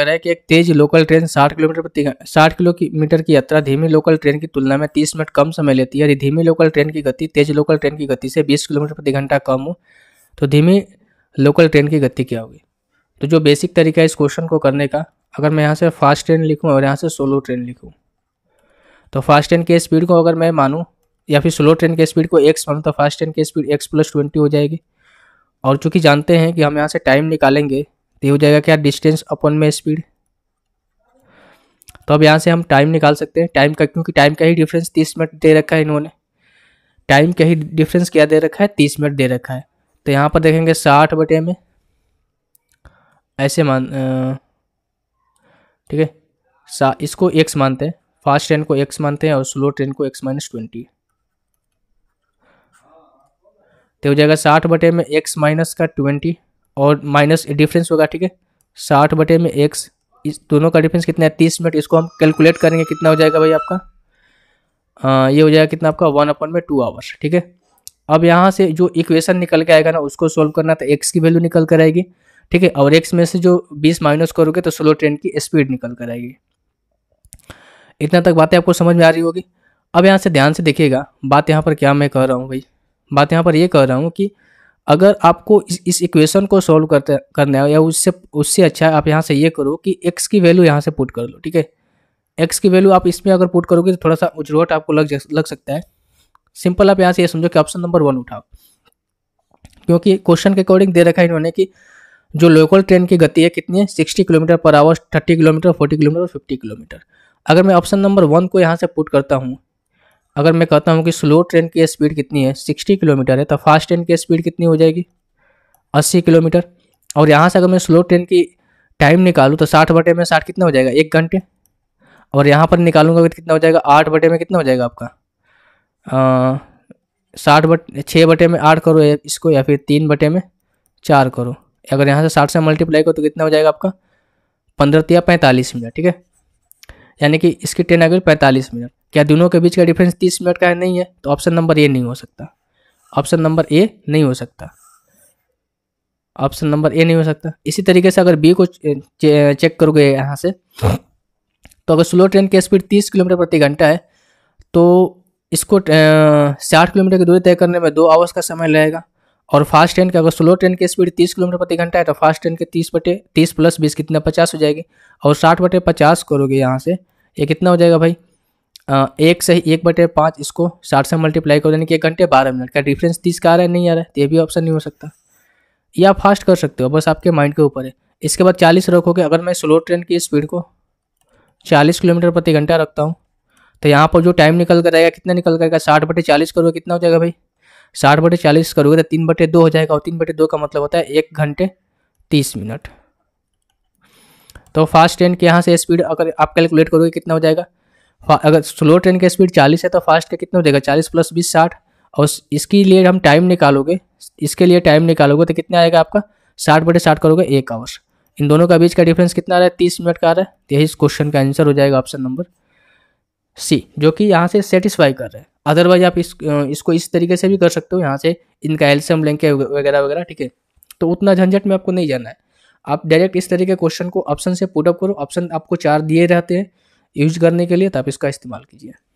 कर रहा है कि एक तेज लोकल ट्रेन 60 किलोमीटर प्रति साठ किलोमीटर की यात्रा धीमी लोकल ट्रेन की तुलना में 30 मिनट कम समय लेती है यदि धीमी लोकल ट्रेन की गति तेज लोकल ट्रेन की गति से 20 किलोमीटर प्रति घंटा कम हो तो धीमी लोकल ट्रेन की गति क्या होगी तो जो बेसिक तरीका है इस क्वेश्चन को करने का अगर मैं यहाँ से फास्ट ट्रेन लिखूँ और यहाँ से सोलो ट्रेन लिखूँ तो फास्ट ट्रेन के स्पीड को अगर मैं मानूँ या फिर स्लो ट्रेन के स्पीड को एक्स मानूँ तो फास्ट ट्रेन की स्पीड एक्स प्लस ट्वेंटी हो जाएगी और चूँकि जानते हैं कि हम यहाँ से टाइम निकालेंगे तो ये हो जाएगा क्या डिस्टेंस अपन में स्पीड तो अब यहाँ से हम टाइम निकाल सकते हैं टाइम का क्योंकि टाइम का ही डिफरेंस तीस मिनट दे रखा है इन्होंने टाइम का ही डिफरेंस क्या दे रखा है तीस मिनट दे रखा है तो यहाँ पर देखेंगे साठ बटे में ऐसे मान ठीक है सा इसको एक्स मानते हैं फास्ट ट्रेन को एक्स मानते हैं और स्लो ट्रेन को एक्स माइनस ट्वेंटी तो हो जाएगा साठ बटे में एक्स माइनस का ट्वेंटी और माइनस डिफरेंस होगा ठीक है साठ बटे में एक्स इस दोनों का डिफरेंस कितना है तीस मिनट इसको हम कैलकुलेट करेंगे कितना हो जाएगा भाई आपका आ, ये हो जाएगा कितना आपका वन अपन में टू आवर्स ठीक है अब यहाँ से जो इक्वेशन निकल के आएगा ना उसको सॉल्व करना तो एक्स की वैल्यू निकल कर आएगी ठीक है और एक्स में से जो बीस माइनस करोगे तो स्लो ट्रेन की स्पीड निकल कर आएगी इतना तक बातें आपको समझ में आ रही होगी अब यहाँ से ध्यान से देखिएगा बात यहाँ पर क्या मैं कह रहा हूँ भाई बात यहाँ पर ये यह कह रहा हूँ कि अगर आपको इस इक्वेशन को सॉल्व करते करना है या उससे उससे अच्छा आप यहाँ से ये करो कि एक्स की वैल्यू यहाँ से पुट कर लो ठीक है एक्स की वैल्यू आप इसमें अगर पुट करोगे तो थोड़ा सा उजरोट आपको लग लग सकता है सिंपल आप यहाँ से ये यह समझो कि ऑप्शन नंबर वन उठाओ क्योंकि क्वेश्चन के अकॉर्डिंग दे रखा है इन्होंने कि जो लोकल ट्रेन की गति है कितनी है sixty kilometre per hour thirty kilometre forty kilometre और फिफ्टी किलोमीटर अगर मैं ऑप्शन नंबर वन को यहाँ से पुट करता हूँ अगर मैं कहता हूँ कि स्लो ट्रेन की स्पीड कितनी है सिक्सटी किलोमीटर है तो फास्ट ट्रेन की स्पीड कितनी हो जाएगी अस्सी किलोमीटर और यहाँ से अगर मैं स्लो ट्रेन की टाइम निकालूँ तो साठ बटे में साठ कितना हो जाएगा एक घंटे और यहाँ पर निकालूंगा तो कितना हो जाएगा आठ बटे में कितना हो जाएगा आपका साठ बट छः बटे में आठ करो इसको या फिर तीन बटे में चार करो अगर यहाँ से साठ से मल्टीप्लाई करो तो कितना हो जाएगा आपका पंद्रह या पैंतालीस मिनट ठीक है यानी कि इसकी ट्रेन आ गई पैंतालीस मिनट क्या दोनों के बीच का डिफरेंस तीस मिनट का है नहीं है तो ऑप्शन नंबर ए नहीं हो सकता ऑप्शन नंबर ए नहीं हो सकता ऑप्शन नंबर ए नहीं हो सकता इसी तरीके से अगर बी को चेक करोगे यहाँ से तो अगर स्लो ट्रेन की स्पीड तीस किलोमीटर प्रति घंटा है तो इसको साठ किलोमीटर की दूरी तय करने में दो आवर्स का समय लगेगा और फास्ट ट्रेन का अगर स्लो ट्रेन की स्पीड तीस किलोमीटर प्रति घंटा है तो फास्ट ट्रेन के तीस बटे तीस प्लस बीस कितना पचास हो जाएगी और साठ बटे पचास करोगे यहाँ से ये कितना हो जाएगा भाई एक से एक बटे पाँच इसको साठ से मल्टीप्लाई करो यानी कि एक घंटे बारह मिनट का डिफरेंस तीस का आ रहा है नहीं आ रहा है तो ये भी ऑप्शन नहीं हो सकता ये आप फास्ट कर सकते हो बस आपके माइंड के ऊपर है इसके बाद चालीस रखोगे अगर मैं स्लो ट्रेन की स्पीड को चालीस किलोमीटर प्रति घंटा रखता हूँ तो यहाँ पर जो टाइम निकल कर आएगा कितना निकल कर आएगा साठ बटे चालीस करोगे कितना हो जाएगा भाई साठ बटे चालीस करोगे तो तीन बटे दो हो जाएगा और तीन बटे दो का मतलब होता है एक घंटे तीस मिनट तो फास्ट ट्रेन के यहाँ से स्पीड अगर आप कैलकुलेट करोगे कितना हो जाएगा अगर स्लो ट्रेन का स्पीड चालीस है तो फास्ट का कितना हो जाएगा चालीस प्लस बीस साठ और इसके लिए हम टाइम निकालोगे इसके लिए टाइम निकालोगे तो कितना आएगा आपका साठ बटे साठ करोगे एक आवर्स इन दोनों का बीच का डिफरेंस कितना आ रहा है तीस मिनट का आ रहा है तो यही इस क्वेश्चन का आंसर हो जाएगा ऑप्शन नंबर सी जो कि यहाँ से सेटिस्फाई कर रहा है अदरवाइज आप इस इसको इस तरीके से भी कर सकते हो यहाँ से इनका एल्सियम लेंगे वगैरह वगैरह ठीक है तो उतना झंझट में आपको नहीं जाना है आप डायरेक्ट इस तरीके के क्वेश्चन को ऑप्शन से पुटअप करो ऑप्शन आपको चार दिए रहते हैं यूज करने के लिए तो आप इसका इस्तेमाल कीजिए